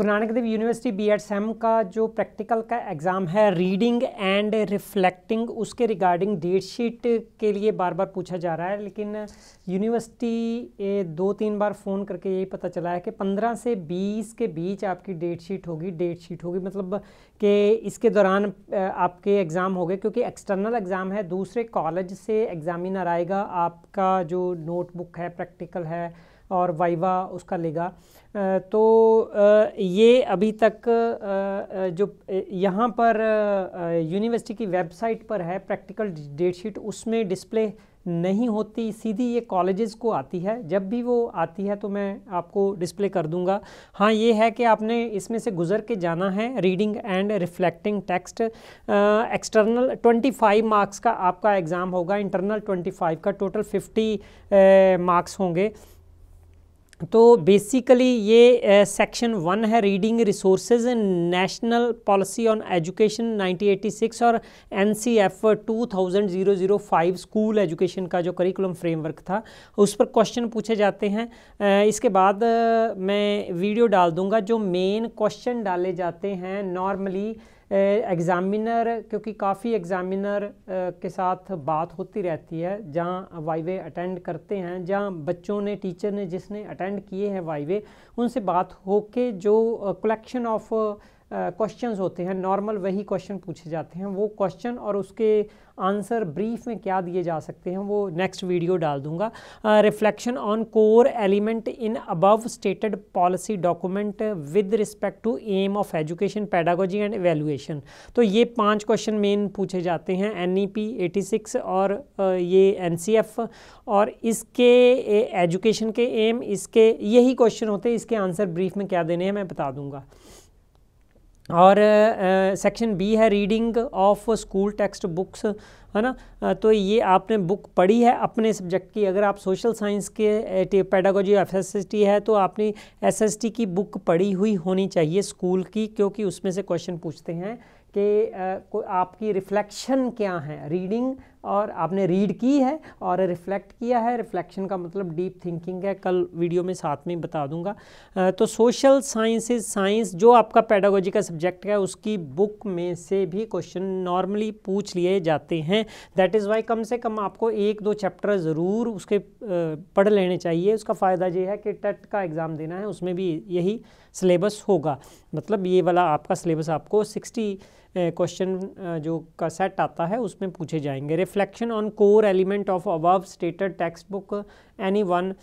गुरु Nanak Dev university B Ed sem का जो प्रैक्टिकल का एग्ज़ाम है रीडिंग एंड रिफ्लेक्टिंग उसके रिगार्डिंग डेट शीट के लिए बार बार पूछा जा रहा है लेकिन यूनिवर्सिटी दो तीन बार फ़ोन करके यही पता चला है कि 15 से 20 के बीच आपकी डेट शीट होगी डेट शीट होगी मतलब कि इसके दौरान आपके एग्ज़ाम हो गए क्योंकि एक्सटर्नल एग्ज़ाम है दूसरे कॉलेज से एग्ज़ामिनर आएगा आपका जो नोटबुक है प्रैक्टिकल है और वाइवा उसका लेगा तो ये अभी तक जो यहाँ पर यूनिवर्सिटी की वेबसाइट पर है प्रैक्टिकल डेट शीट उसमें डिस्प्ले नहीं होती सीधी ये कॉलेजेस को आती है जब भी वो आती है तो मैं आपको डिस्प्ले कर दूंगा हाँ ये है कि आपने इसमें से गुजर के जाना है reading and reflecting text external 25 marks का आपका एग्ज़ाम होगा इंटरनल 25 का टोटल 50 मार्क्स होंगे तो बेसिकली ये सेक्शन वन है reading resources national policy on education 1986 और N C F to school education का जो करिकुलम फ्रेमवर्क था उस पर क्वेश्चन पूछे जाते हैं इसके बाद मैं वीडियो डाल दूंगा जो मेन क्वेश्चन डाले जाते हैं नॉर्मली एग्ज़ामिनर क्योंकि काफ़ी एग्ज़ामिनर के साथ बात होती रहती है जहाँ वाइवे अटेंड करते हैं जहाँ बच्चों ने टीचर ने जिसने अटेंड किए हैं वाइवे उनसे बात हो के जो कलेक्शन ऑफ क्वेश्चंस होते हैं नॉर्मल वही क्वेश्चन पूछे जाते हैं वो क्वेश्चन और उसके आंसर ब्रीफ में क्या दिए जा सकते हैं वो नेक्स्ट वीडियो डाल दूंगा reflection on core element in above stated policy document with respect to aim of education pedagogy and evaluation तो ये पांच क्वेश्चन मेन पूछे जाते हैं N E P eighty six और ये एन सी एफ और इसके एजुकेशन के एम इसके यही क्वेश्चन होते हैं इसके आंसर ब्रीफ में क्या देने हैं मैं बता दूंगा और सेक्शन बी है reading of school textbooks है ना तो ये आपने बुक पढ़ी है अपने सब्जेक्ट की अगर आप सोशल साइंस के पैडागोजी एफ एस है तो आपने एस की बुक पढ़ी हुई होनी चाहिए स्कूल की क्योंकि उसमें से क्वेश्चन पूछते हैं कि आपकी रिफ्लेक्शन क्या है रीडिंग और आपने रीड की है और रिफ्लेक्ट किया है रिफ्लेक्शन का मतलब डीप थिंकिंग है कल वीडियो में साथ में बता दूंगा तो सोशल साइंसेज साइंस जो आपका पैडागोजी का सब्जेक्ट है उसकी बुक में से भी क्वेश्चन नॉर्मली पूछ लिए जाते हैं हैं दैट इज़ वाई कम से कम आपको एक दो चैप्टर ज़रूर उसके पढ़ लेने चाहिए उसका फ़ायदा ये है कि टेट का एग्ज़ाम देना है उसमें भी यही सिलेबस होगा मतलब ये वाला आपका सिलेबस आपको सिक्सटी क्वेश्चन जो का सेट आता है उसमें पूछे जाएंगे reflection on core element of above stated textbook any one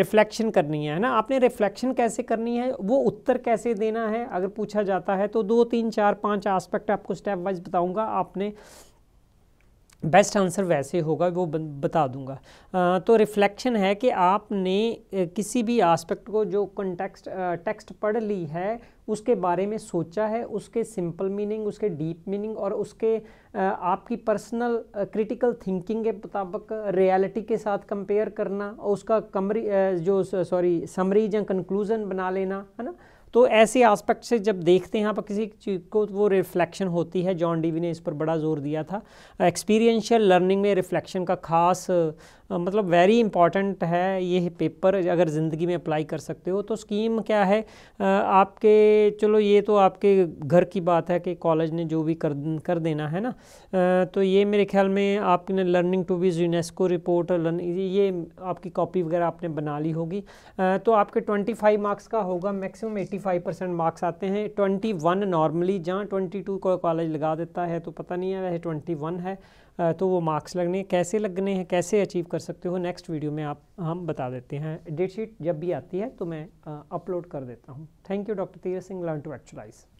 reflection करनी है ना आपने रिफ्लेक्शन कैसे करनी है वो उत्तर कैसे देना है अगर पूछा जाता है तो दो तीन चार पांच एस्पेक्ट आपको स्टेप वाइज बताऊंगा आपने बेस्ट आंसर वैसे होगा वो बता दूंगा आ, तो रिफ्लेक्शन है कि आपने किसी भी एस्पेक्ट को जो कंटेक्स्ट टेक्स्ट पढ़ ली है उसके बारे में सोचा है उसके सिंपल मीनिंग उसके डीप मीनिंग और उसके आपकी पर्सनल क्रिटिकल थिंकिंग के मुताबिक रियलिटी के साथ कंपेयर करना और उसका कमरी जो सॉरी समरीज या कंक्लूज़न बना लेना है ना तो ऐसे आस्पेक्ट से जब देखते हैं आप किसी चीज़ को तो वो रिफ्लेक्शन होती है जॉन डीवी ने इस पर बड़ा जोर दिया था एक्सपीरियंशियल लर्निंग में रिफ्लेक्शन का खास मतलब वेरी इंपॉर्टेंट है ये पेपर अगर ज़िंदगी में अप्लाई कर सकते हो तो स्कीम क्या है आपके चलो ये तो आपके घर की बात है कि कॉलेज ने जो भी कर कर देना है ना तो ये मेरे ख्याल में आपने लर्निंग टू विज यूनेस्को रिपोर्ट ये आपकी कॉपी वगैरह आपने बना ली होगी तो आपके 25 मार्क्स का होगा मैक्सिमम 85 परसेंट मार्क्स आते हैं 21 नॉर्मली जहाँ 22 को कॉलेज लगा देता है तो पता नहीं है वैसे 21 है तो वो मार्क्स लगने कैसे लगने हैं कैसे अचीव कर सकते हो नेक्स्ट वीडियो में आप हम बता देते हैं डेट शीट जब भी आती है तो मैं अपलोड कर देता हूँ thank you doctor Tirath Singh learn to एक्चुलाइज़